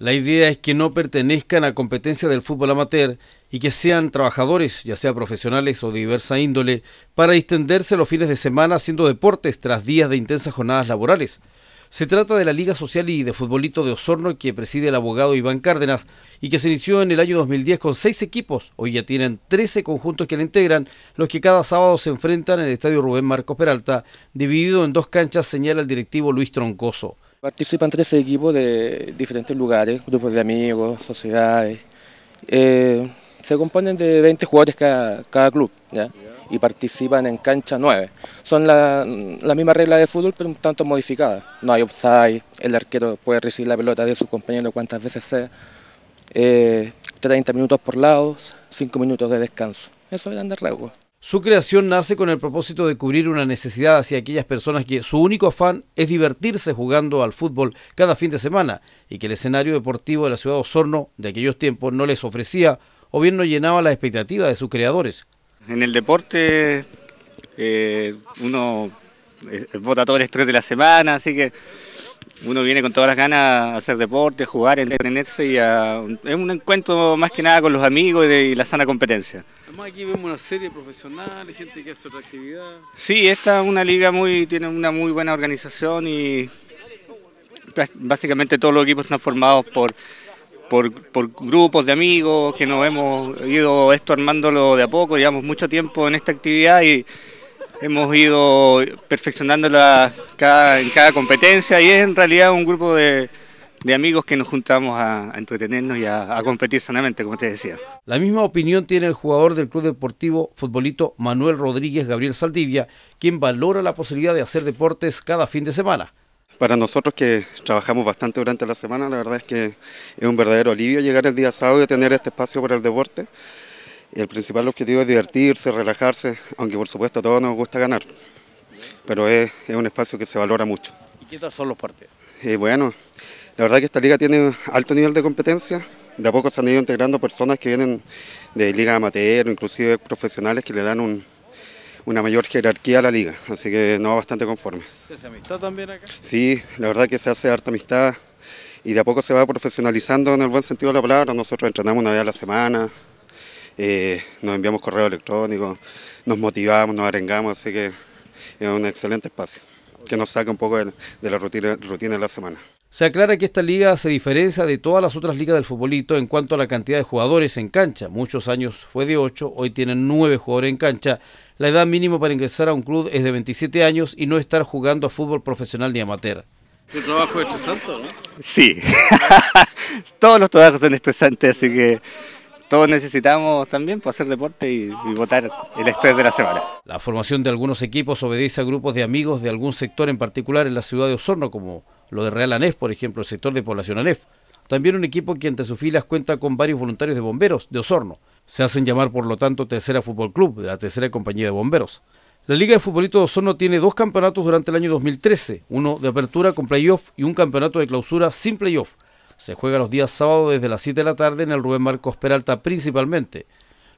La idea es que no pertenezcan a competencia del fútbol amateur y que sean trabajadores, ya sea profesionales o de diversa índole, para distenderse los fines de semana haciendo deportes tras días de intensas jornadas laborales. Se trata de la Liga Social y de Futbolito de Osorno que preside el abogado Iván Cárdenas y que se inició en el año 2010 con seis equipos. Hoy ya tienen 13 conjuntos que la integran, los que cada sábado se enfrentan en el Estadio Rubén Marcos Peralta, dividido en dos canchas, señala el directivo Luis Troncoso. Participan 13 equipos de diferentes lugares, grupos de amigos, sociedades. Eh, se componen de 20 jugadores cada, club y participan en cancha 9. Son la, mismas misma regla de fútbol, pero un tanto modificada. No hay offside, el arquero puede recibir la pelota de su compañero cuantas veces sea. 30 eh, minutos por lado, 5 minutos de descanso. Eso es grande rasgos. Su creación nace con el propósito de cubrir una necesidad hacia aquellas personas que su único afán es divertirse jugando al fútbol cada fin de semana y que el escenario deportivo de la ciudad de Osorno de aquellos tiempos no les ofrecía o bien no llenaba la expectativa de sus creadores. En el deporte eh, uno vota eh, todo el estrés de la semana, así que uno viene con todas las ganas a hacer deporte, jugar, entretenerse y es un encuentro más que nada con los amigos y la sana competencia. Además aquí vemos una serie profesional, gente que hace otra actividad. Sí, esta es una liga muy, tiene una muy buena organización y básicamente todos los equipos están formados por, por, grupos de amigos que nos hemos ido esto armándolo de a poco, llevamos mucho tiempo en esta actividad y hemos ido perfeccionándola cada, en cada competencia y es en realidad un grupo de de amigos que nos juntamos a, entretenernos y a, competir sanamente, como te decía. La misma opinión tiene el jugador del Club Deportivo Futbolito Manuel Rodríguez Gabriel Saldivia, quien valora la posibilidad de hacer deportes cada fin de semana. Para nosotros que trabajamos bastante durante la semana, la verdad es que es un verdadero alivio llegar el día sábado y tener este espacio para el deporte. El principal objetivo es divertirse, relajarse, aunque por supuesto a todos nos gusta ganar, pero es, un espacio que se valora mucho. ¿Y qué tal son los partidos? Eh, bueno, la verdad que esta liga tiene alto nivel de competencia. De a poco se han ido integrando personas que vienen de liga amateur, inclusive profesionales, que le dan una mayor jerarquía a la liga. Así que no, va bastante conforme. ¿Se hace amistad también acá? Sí, la verdad que se hace harta amistad y de a poco se va profesionalizando en el buen sentido de la palabra. Nosotros entrenamos una vez a la semana, eh, nos enviamos correo electrónico, nos motivamos, nos arengamos, así que es un excelente espacio que nos saca un poco de, la rutina, rutina de la semana. Se aclara que esta liga se diferencia de todas las otras ligas del futbolito en cuanto a la cantidad de jugadores en cancha. Muchos años fue de 8, hoy tienen 9 jugadores en cancha. La edad mínima para ingresar a un club es de 27 años y no estar jugando a fútbol profesional ni amateur. ¿Qué trabajo es estresante, no? Sí. Todos los trabajos son estresantes, así que todos necesitamos también para pues, hacer deporte y, votar el estrés de la semana. La formación de algunos equipos obedece a grupos de amigos de algún sector en particular en la ciudad de Osorno, como lo de Real Anef, por ejemplo, el sector de población Anef. También un equipo que entre sus filas cuenta con varios voluntarios de bomberos de Osorno. Se hacen llamar, por lo tanto, Tercera Fútbol Club, de la Tercera Compañía de Bomberos. La Liga de Futbolito de Osorno tiene dos campeonatos durante el año 2013, uno de apertura con playoff y un campeonato de clausura sin playoff. Se juega los días sábados desde las 7 de la tarde en el Rubén Marcos Peralta principalmente.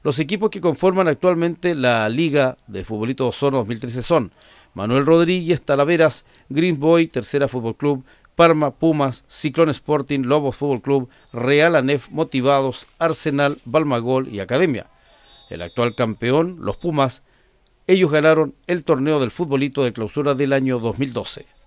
Los equipos que conforman actualmente la Liga de Futbolito Osorno 2013 son Manuel Rodríguez, Talaveras, Green Boy, Tercera Fútbol Club, Parma, Pumas, Ciclón Sporting, Lobos Fútbol Club, Real ANEF, Motivados, Arsenal, Balmagol y Academia. El actual campeón, los Pumas, ellos ganaron el torneo del futbolito de clausura del año 2012.